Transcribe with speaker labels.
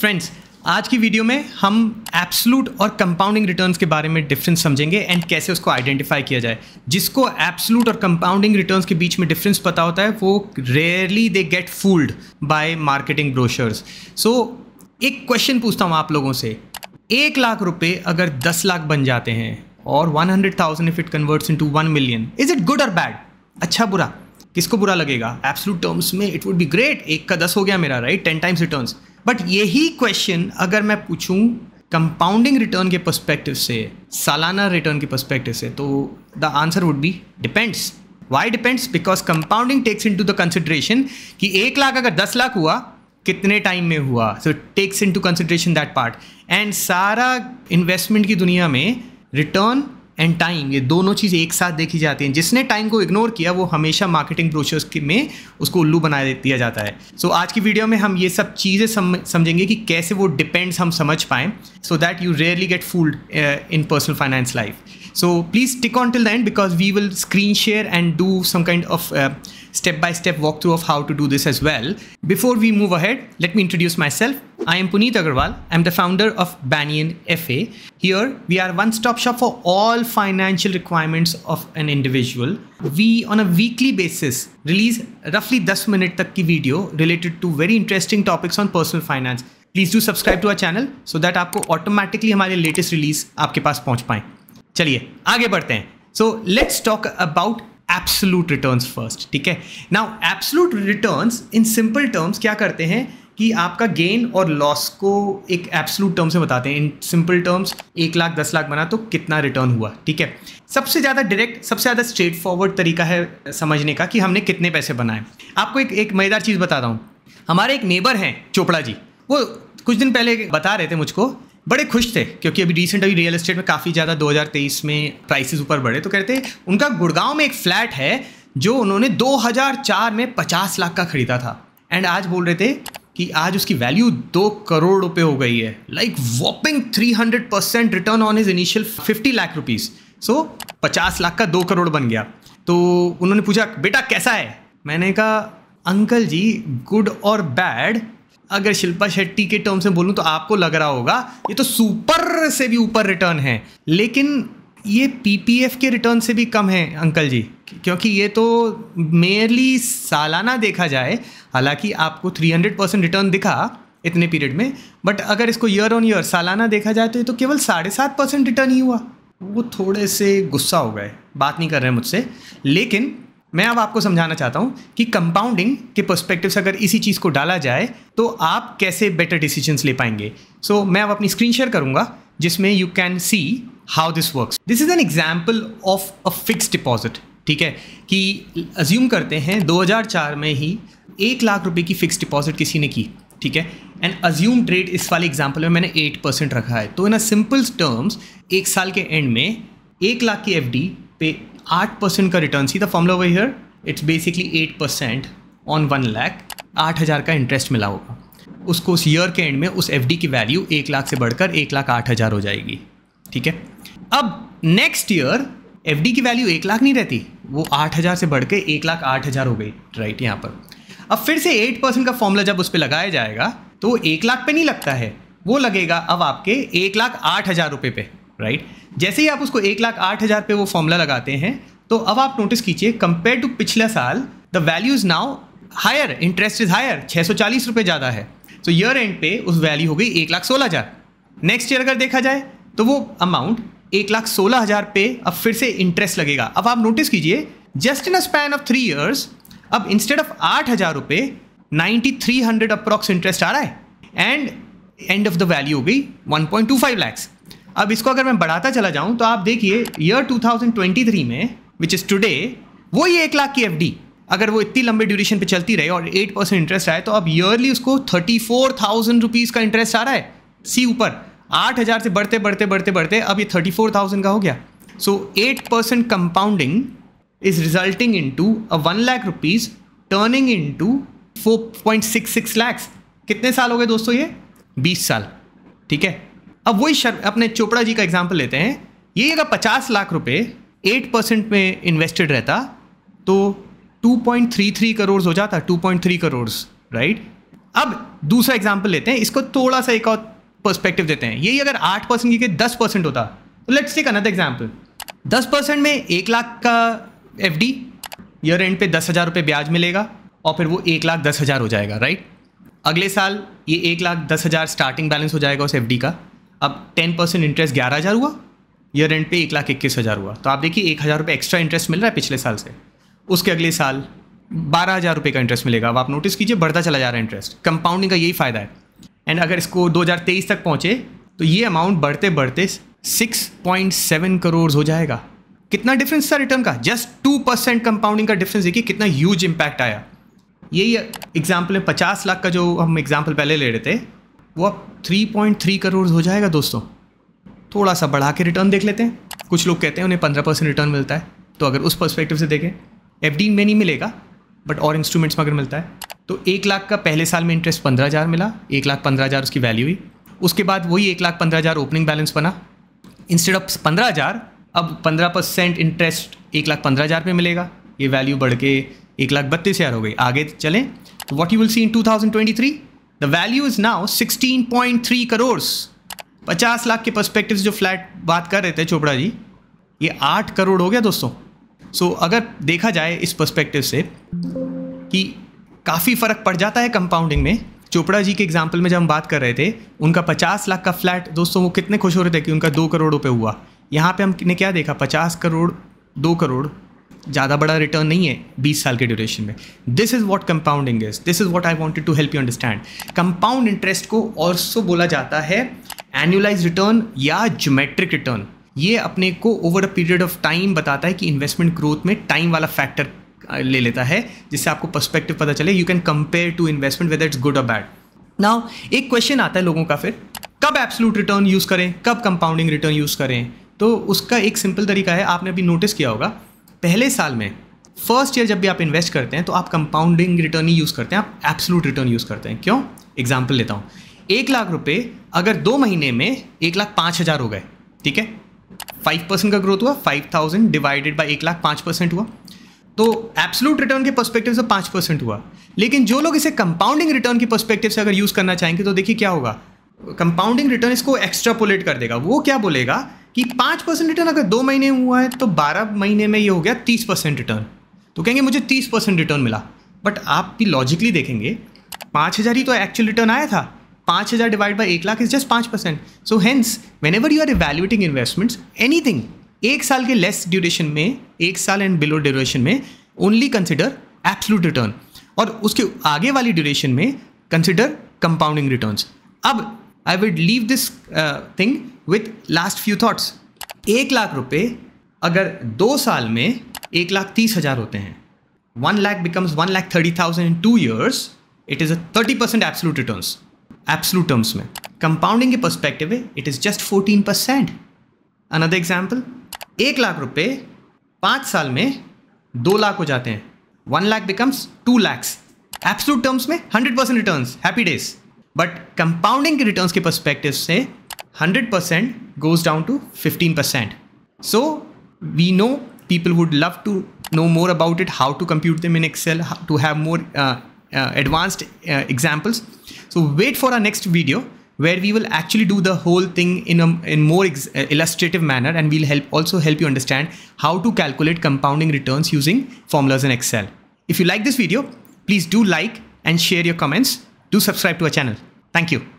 Speaker 1: Friends आज की video में हम एब्सलूट और कंपाउंडिंग रिटर्न्स के बारे में डिफरेंस समझेंगे एंड कैसे उसको आइडेंटिफाई किया जाए जिसको एब्सलूट और कंपाउंडिंग रिटर्न्स के बीच में डिफरेंस पता होता है वो rarely they get fooled by marketing brochures so एक क्वेश्चन पूछता हूँ आप लोगों से एक लाख रुपये अगर दस लाख बन जाते हैं और one hundred thousand if it converts into one million is it good और बैड अच्छा बुरा किसको बुरा लगेगा एब्सलूट टर्म्स में इट वुड बी ग्रेट एक का दस हो गया मेरा right ten times returns but यही क्वेश्चन अगर मैं पूछूं कंपाउंडिंग रिटर्न के पर्सपेक्टिव से सालाना रिटर्न के पर्सपेक्टिव से तो the answer would be depends why depends because compounding takes into the consideration कि एक लाख अगर दस लाख हुआ कितने टाइम में हुआ so takes into consideration that part and सारा इन्वेस्टमेंट की दुनिया में रिटर्न एंड टाइम ये दोनों चीज़ एक साथ देखी जाती हैं जिसने टाइम को इग्नोर किया वो हमेशा मार्केटिंग ब्रोशर्स में उसको उल्लू बना दिया जाता है सो so, आज की वीडियो में हम ये सब चीज़ें सम, समझेंगे कि कैसे वो डिपेंड्स हम समझ पाएँ so that you rarely get fooled in personal finance life so please tick on till the end because we will screen share and do some kind of step-by-step -step walkthrough of how to do this as well. Before we move ahead, let me introduce myself. I am Puneet Agarwal. I'm the founder of Banyan FA. Here, we are one-stop shop for all financial requirements of an individual. We, on a weekly basis, release roughly 10 minute takki video related to very interesting topics on personal finance. Please do subscribe to our channel so that you automatically our latest release. आपके पास पहुंच पाए चलिए आगे बढ़ते हैं about absolute return first ठीक है now absolute return in simple terms क्या करते हैं कि आपका गेन और लॉस को एक एब्सोलूट टर्म से बताते हैं इन सिंपल टर्म्स एक लाख दस लाख बना तो कितना रिटर्न हुआ ठीक है सबसे ज़्यादा डायरेक्ट सबसे ज़्यादा स्ट्रेट फॉरवर्ड तरीका है समझने का कि हमने कितने पैसे बनाए आपको एक एक मज़ेदार चीज़ बता रहा हूँ हमारे एक नेबर हैं चोपड़ा जी वो कुछ दिन पहले बता रहे थे मुझको बड़े खुश थे क्योंकि अभी रिसेंट अभी रियल एस्टेट में काफ़ी ज़्यादा 2023 में प्राइसेस ऊपर बढ़े तो कहते हैं उनका गुड़गांव में एक फ्लैट है जो उन्होंने 2004 में 50 लाख का ख़रीदा था एंड आज बोल रहे थे कि आज उसकी वैल्यू दो करोड़ रुपये हो गई है like whopping 300 percent return on is initial fifty lakh rupees so पचास लाख का दो करोड़ बन गया तो उन्होंने पूछा बेटा कैसा है मैंने कहा अंकल जी गुड और बैड अगर शिल्पा शेट्टी के टर्म से बोलूँ तो आपको लग रहा होगा ये तो सुपर से भी ऊपर रिटर्न है लेकिन ये पीपीएफ के रिटर्न से भी कम है अंकल जी क्योंकि ये तो मेयरली सालाना देखा जाए हालांकि आपको 300 परसेंट रिटर्न दिखा इतने पीरियड में बट अगर इसको ईयर ऑन ईयर सालाना देखा जाए तो ये तो केवल साढ़े सात परसेंट रिटर्न ही हुआ वो थोड़े से गुस्सा हो गए बात नहीं कर रहे मुझसे लेकिन मैं अब आपको समझाना चाहता हूँ कि कंपाउंडिंग के पर्सपेक्टिव से अगर इसी चीज़ को डाला जाए तो आप कैसे बेटर डिसीजंस ले पाएंगे सो so, मैं अब अपनी स्क्रीन शेयर करूँगा जिसमें you can see how this works this is an example of a fix deposit ठीक है कि अज्यूम करते हैं 2004 में ही एक लाख रुपए की फिक्स डिपॉजिट किसी ने की ठीक है एंड अज्यूम रेट इस वाले एग्जाम्पल में मैंने एट परसेंट रखा है तो इन अ सिंपल टर्म्स एक साल के एंड में एक लाख की एफ पे आठ परसेंट का return see the formula over here it's basically eight percent on one lakh आठ हज़ार का इंटरेस्ट मिला होगा उसको उस ईयर के एंड में उस एफ की वैल्यू एक लाख से बढ़कर एक लाख आठ हज़ार हो जाएगी ठीक है अब नेक्स्ट ईयर एफ की वैल्यू एक लाख नहीं रहती वो आठ हज़ार से बढ़ के एक लाख आठ हज़ार हो गई राइट यहाँ पर अब फिर से एट परसेंट का फॉर्मूला जब उस पर लगाया जाएगा तो एक लाख पे नहीं लगता है वो लगेगा अब आपके एक लाख आठ हज़ार रुपये पे राइट जैसे ही आप उसको एक लाख आठ हज़ार पे वो फॉर्मूला लगाते हैं तो अब आप नोटिस कीजिए कंपेयर टू पिछला साल the value is now higher interest is higher छः सौ चालीस रुपये ज़्यादा है सो ईयर एंड पे उस वैल्यू हो गई एक लाख सोलह हज़ार नेक्स्ट ईयर अगर देखा जाए तो वो अमाउंट एक लाख सोलह हज़ार पे अब फिर से इंटरेस्ट लगेगा अब आप नोटिस कीजिए just in a span of three years अब इंस्टेड ऑफ आठ हज़ार रुपये ninety three hundred approx interest आ रहा है and end of the value हो गई one point two five lakhs अब इसको अगर मैं बढ़ाता चला जाऊँ तो आप देखिए ईयर 2023 में विच इज़ टुडे वो ये एक लाख की एफ अगर वो इतनी लंबे ड्यूरेशन पे चलती रहे और एट परसेंट इंटरेस्ट आए तो अब ईयरली उसको थर्टी फोर थाउजेंड रुपीज़ का इंटरेस्ट आ रहा है सी ऊपर आठ हज़ार से बढ़ते बढ़ते बढ़ते बढ़ते अब ये थर्टी फोर थाउजेंड का हो गया so eight percent compounding is resulting into a one lakh rupees turning into four point six six lakhs कितने साल हो गए दोस्तों ये बीस साल ठीक है अब वही शर अपने चोपड़ा जी का एग्जाम्पल लेते हैं ये अगर पचास लाख रुपये एट परसेंट में इन्वेस्टेड रहता तो 2.33 करोड़ हो जाता 2.3 करोड़ राइट अब दूसरा एग्जाम्पल लेते हैं इसको थोड़ा सा एक और पर्सपेक्टिव देते हैं यही अगर आठ परसेंट की दस परसेंट होता तो लेट्स टेक अनदर एग्जाम्पल दस परसेंट में एक लाख का एफ डी ईयर एंड पे दस हज़ार रुपये ब्याज मिलेगा और फिर वो एक लाख दस हज़ार हो जाएगा राइट अगले साल ये एक लाख दस हज़ार स्टार्टिंग बैलेंस हो जाएगा उस एफ का अब टेन परसेंट इंटरेस्ट ग्यारह हज़ार हुआ ईयर एंड पे एक लाख इक्कीस हज़ार हुआ तो आप देखिए एक हज़ार रुपये एक्स्ट्रा इंटरेस्ट मिल रहा है पिछले साल से उसके अगले साल बारह हज़ार रुपये का इंटरेस्ट मिलेगा अब आप नोटिस कीजिए बढ़ता चला जा रहा है इंटरेस्ट कंपाउंडिंग का यही फ़ायदा है एंड अगर इसको तेईस तक पहुँचे तो ये अमाउंट बढ़ते बढ़ते सिक्स पॉइंट सेवन करोड़ हो जाएगा कितना डिफरेंस था रिटर्न का जस्ट टू परसेंट कंपाउंडिंग का डिफरेंस देखिए कितना ह्यूज इम्पैक्ट आया यही एग्जाम्पल है पचास लाख का जो हम एग्जाम्पल पहले ले रहे थे वो अब थ्री पॉइंट थ्री करोड़ हो जाएगा दोस्तों थोड़ा सा बढ़ा के रिटर्न देख लेते हैं कुछ लोग कहते हैं उन्हें पंद्रह परसेंट रिटर्न मिलता है तो अगर उस परस्पेक्टिव से देखें एफ में नहीं मिलेगा बट और इंस्ट्रूमेंट्स में अगर मिलता है तो एक लाख का पहले साल में इंटरेस्ट पंद्रह हज़ार मिला एक लाख पंद्रह हज़ार उसकी वैल्यू हुई उसके बाद वही एक लाख पंद्रह हज़ार ओपनिंग बैलेंस बना इंस्टेड ऑफ पंद्रह हज़ार अब पंद्रह परसेंट इंटरेस्ट एक लाख पंद्रह हज़ार पर मिलेगा ये वैल्यू बढ़ के एक लाख बत्तीस हज़ार हो गई आगे चलें तो what you will see in two thousand twenty three the value is now 16.3 crore पचास लाख के परस्पेक्टिव जो फ्लैट बात कर रहे थे चोपड़ा जी ये आठ करोड़ हो गया दोस्तों सो so, अगर देखा जाए इस परस्पेक्टिव से कि काफ़ी फ़र्क पड़ जाता है कंपाउंडिंग में चोपड़ा जी के एग्जाम्पल में जब हम बात कर रहे थे उनका पचास लाख का फ्लैट दोस्तों वो कितने खुश हो रहे थे कि उनका दो करोड़ रुपये हुआ यहाँ पे हमने क्या देखा पचास करोड़ दो करोड़ ज़्यादा बड़ा रिटर्न नहीं है बीस साल के ड्यूरेशन में this is what compounding is this is what I wanted to help you understand compound interest को और सो बोला जाता है एनुअलाइज रिटर्न या ज्योमेट्रिक रिटर्न ये अपने को over a period of time बताता है कि इन्वेस्टमेंट ग्रोथ में टाइम वाला फैक्टर ले लेता है जिससे आपको पर्सपेक्टिव पता चले you can compare to investment whether it's good और बैड नाउ एक क्वेश्चन आता है लोगों का फिर कब एब्सोलूट रिटर्न यूज़ करें कब कंपाउंडिंग रिटर्न यूज़ करें तो उसका एक सिंपल तरीका है आपने अभी नोटिस किया होगा पहले साल में फर्स्ट ईयर जब भी आप इन्वेस्ट करते हैं तो आप कंपाउंडिंग रिटर्न ही यूज़ करते हैं आप एब्सोलूट रिटर्न यूज़ करते हैं क्यों एग्जाम्पल लेता हूँ एक लाख रुपये अगर दो महीने में एक लाख पाँच हज़ार हो गए ठीक है फाइव परसेंट का ग्रोथ हुआ फाइव थाउजेंड डिवाइडेड बाई एक लाख पाँच परसेंट हुआ तो एब्सोलूट रिटर्न के परस्पेक्टिव से पाँच परसेंट हुआ लेकिन जो लोग इसे कंपाउंडिंग रिटर्न की परस्पेक्टिव से अगर यूज़ करना चाहेंगे तो देखिए क्या होगा कंपाउंडिंग रिटर्न इसको एक्स्ट्रापोलेट कर देगा वो क्या बोलेगा कि पाँच परसेंट रिटर्न अगर दो महीने हुआ है तो बारह महीने में ये हो गया तीस परसेंट रिटर्न तो कहेंगे मुझे तीस परसेंट रिटर्न मिला बट आप भी लॉजिकली देखेंगे पाँच हज़ार ही तो एक्चुअल रिटर्न आया था पाँच हज़ार डिवाइड बाई एक लाख इज जस्ट पाँच percent so hence whenever you are evaluating investments anything एक साल के लेस ड्यूरेशन में एक साल एंड बिलो ड्यूरेशन में ओनली कंसिडर एप्सलूट रिटर्न और उसके आगे वाली ड्यूरेशन में कंसिडर कंपाउंडिंग रिटर्न अब I will leave this thing with last few thoughts एक लाख रुपए अगर दो साल में एक लाख तीस हज़ार होते हैं one lakh becomes one lakh thirty thousand in two years it is a thirty percent absolute return absolute terms में कंपाउंडिंग के परस्पेक्टिव है it is just fourteen percent another example एक लाख रुपये पाँच साल में दो लाख हो जाते हैं one lakh becomes two lakhs absolute terms में hundred percent return happy days but compounding के रिटर्न के परस्पेक्टिव से 100% goes down to 15%. So we know people would love to know more about it, how to compute them in Excel, to have more uh, uh, advanced uh, examples. So wait for our next video where we will actually do the whole thing in a in more uh, illustrative manner and we'll help also help you understand how to calculate compounding returns using formulas in Excel. If you like this video, please do like and share your comments. Do subscribe to our channel. Thank you.